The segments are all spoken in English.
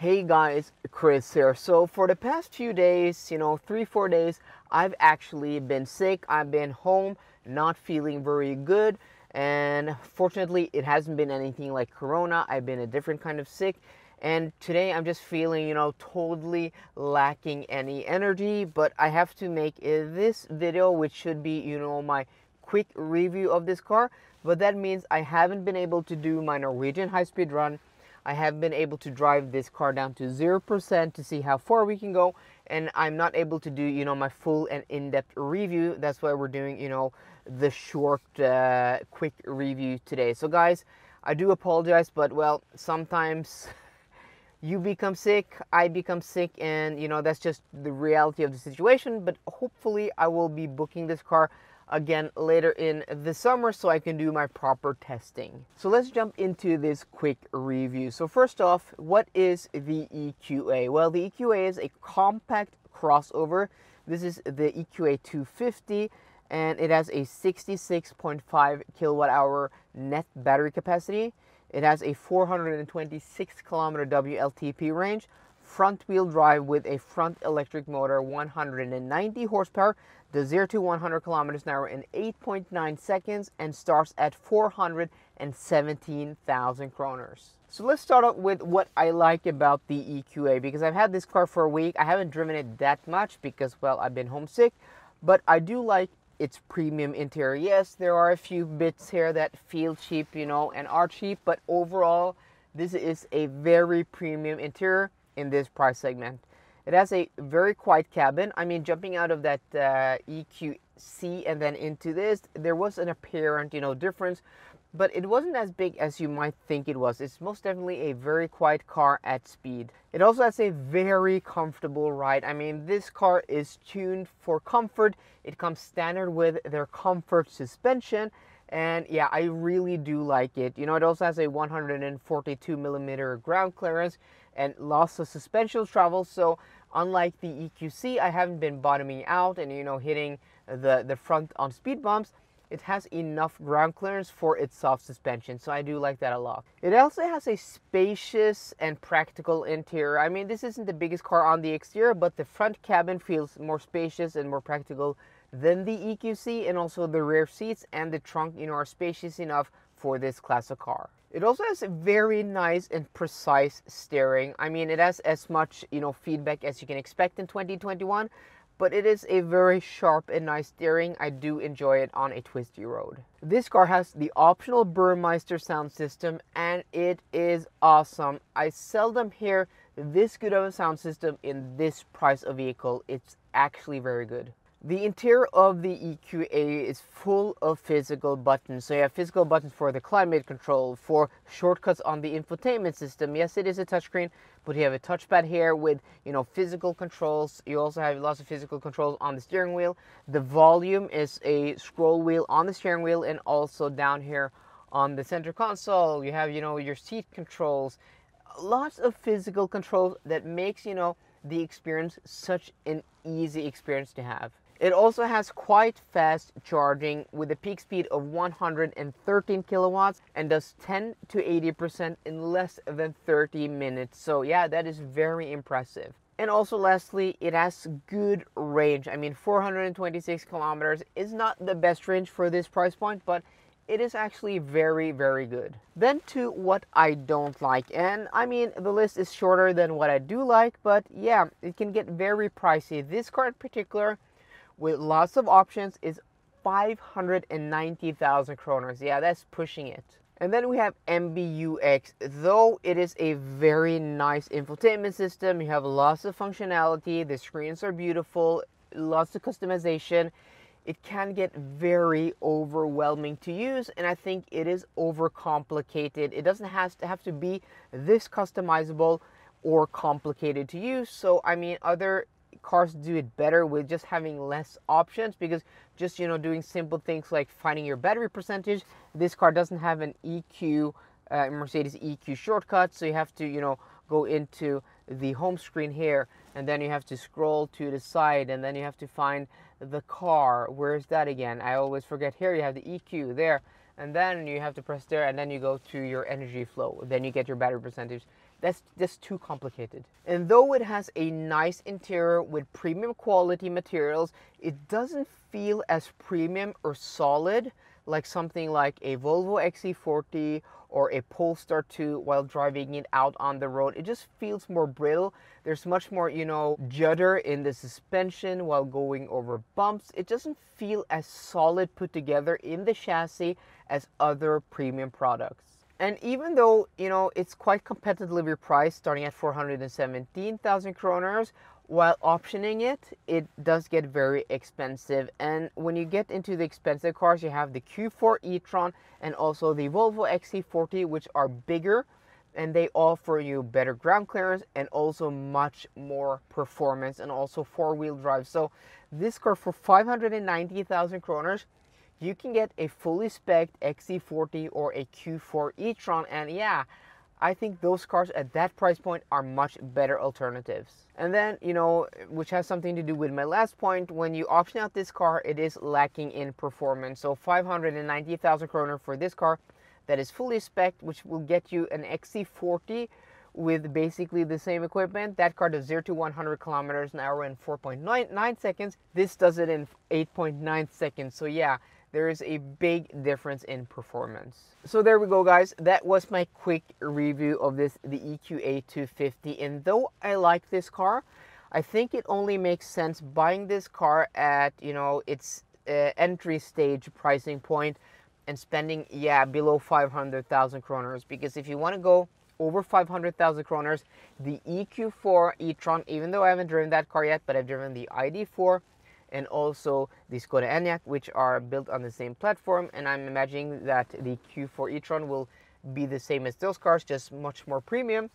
Hey guys, Chris here. So for the past few days, you know, three, four days, I've actually been sick. I've been home, not feeling very good. And fortunately, it hasn't been anything like Corona. I've been a different kind of sick. And today I'm just feeling, you know, totally lacking any energy. But I have to make this video, which should be, you know, my quick review of this car. But that means I haven't been able to do my Norwegian high-speed run I have been able to drive this car down to 0% to see how far we can go. And I'm not able to do, you know, my full and in-depth review. That's why we're doing, you know, the short, uh, quick review today. So guys, I do apologize, but well, sometimes you become sick, I become sick, and you know, that's just the reality of the situation. But hopefully I will be booking this car again later in the summer so I can do my proper testing. So let's jump into this quick review. So first off, what is the EQA? Well, the EQA is a compact crossover. This is the EQA 250 and it has a 66.5 kilowatt hour net battery capacity. It has a 426 kilometer WLTP range, front wheel drive with a front electric motor, 190 horsepower the 0 to 100 kilometers an hour in 8.9 seconds and starts at 417,000 kroners. So let's start out with what I like about the EQA because I've had this car for a week. I haven't driven it that much because, well, I've been homesick, but I do like its premium interior. Yes, there are a few bits here that feel cheap, you know, and are cheap, but overall, this is a very premium interior in this price segment. It has a very quiet cabin. I mean, jumping out of that uh, EQC and then into this, there was an apparent, you know, difference, but it wasn't as big as you might think it was. It's most definitely a very quiet car at speed. It also has a very comfortable ride. I mean, this car is tuned for comfort. It comes standard with their comfort suspension and yeah, I really do like it. You know, it also has a 142 millimeter ground clearance and lots of suspension travel. So unlike the EQC, I haven't been bottoming out and, you know, hitting the, the front on speed bumps. It has enough ground clearance for its soft suspension, so I do like that a lot. It also has a spacious and practical interior. I mean, this isn't the biggest car on the exterior, but the front cabin feels more spacious and more practical than the EQC and also the rear seats and the trunk you know are spacious enough for this class of car. It also has very nice and precise steering. I mean, it has as much, you know, feedback as you can expect in 2021, but it is a very sharp and nice steering. I do enjoy it on a twisty road. This car has the optional Burmeister sound system and it is awesome. I seldom hear this good of a sound system in this price of vehicle. It's actually very good. The interior of the EQA is full of physical buttons. So you have physical buttons for the climate control, for shortcuts on the infotainment system. Yes, it is a touchscreen, but you have a touchpad here with, you know, physical controls. You also have lots of physical controls on the steering wheel. The volume is a scroll wheel on the steering wheel and also down here on the center console. You have, you know, your seat controls, lots of physical controls that makes, you know, the experience such an easy experience to have. It also has quite fast charging with a peak speed of 113 kilowatts and does 10 to 80% in less than 30 minutes. So yeah, that is very impressive. And also lastly, it has good range. I mean, 426 kilometers is not the best range for this price point, but it is actually very, very good. Then to what I don't like. And I mean, the list is shorter than what I do like, but yeah, it can get very pricey. This car in particular with lots of options is 590,000 kroners. Yeah, that's pushing it. And then we have MBUX. Though it is a very nice infotainment system, you have lots of functionality, the screens are beautiful, lots of customization. It can get very overwhelming to use, and I think it is overcomplicated. It doesn't have to, have to be this customizable or complicated to use. So, I mean, other cars do it better with just having less options because just you know doing simple things like finding your battery percentage this car doesn't have an EQ uh, Mercedes EQ shortcut so you have to you know go into the home screen here and then you have to scroll to the side and then you have to find the car where is that again I always forget here you have the EQ there and then you have to press there and then you go to your energy flow then you get your battery percentage that's just too complicated and though it has a nice interior with premium quality materials it doesn't feel as premium or solid like something like a Volvo XC40 or a Polestar 2 while driving it out on the road. It just feels more brittle. There's much more, you know, judder in the suspension while going over bumps. It doesn't feel as solid put together in the chassis as other premium products. And even though, you know, it's quite competitively priced starting at 417,000 kroners, while optioning it, it does get very expensive. And when you get into the expensive cars, you have the Q4 e-tron and also the Volvo XC40, which are bigger and they offer you better ground clearance and also much more performance and also four-wheel drive. So this car for 590,000 kroners, you can get a fully spec XC40 or a Q4 e-tron and yeah, I think those cars at that price point are much better alternatives. And then, you know, which has something to do with my last point, when you option out this car, it is lacking in performance. So 590,000 kroner for this car that is fully spec which will get you an XC40 with basically the same equipment. That car does 0 to 100 kilometers an hour in 4.9 seconds. This does it in 8.9 seconds. So yeah, there is a big difference in performance. So there we go guys, that was my quick review of this, the EQA 250. And though I like this car, I think it only makes sense buying this car at, you know, its uh, entry stage pricing point and spending, yeah, below 500,000 kroners. Because if you want to go over 500,000 kroners, the EQ4 e-tron, even though I haven't driven that car yet, but I've driven the ID4, and also the Skoda Enyaq, which are built on the same platform. And I'm imagining that the Q4 e-tron will be the same as those cars, just much more premium.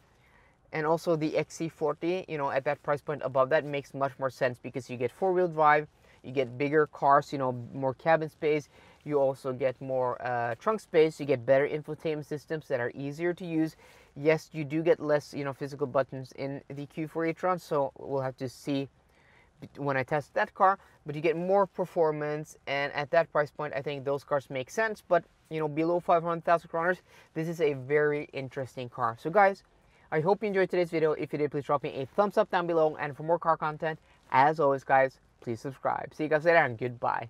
And also the XC40, you know, at that price point above that makes much more sense because you get four-wheel drive, you get bigger cars, you know, more cabin space, you also get more uh, trunk space, you get better infotainment systems that are easier to use. Yes, you do get less, you know, physical buttons in the Q4 e-tron, so we'll have to see when I test that car, but you get more performance. And at that price point, I think those cars make sense. But you know, below 500,000 kroners, this is a very interesting car. So guys, I hope you enjoyed today's video. If you did, please drop me a thumbs up down below. And for more car content, as always, guys, please subscribe. See you guys later and goodbye.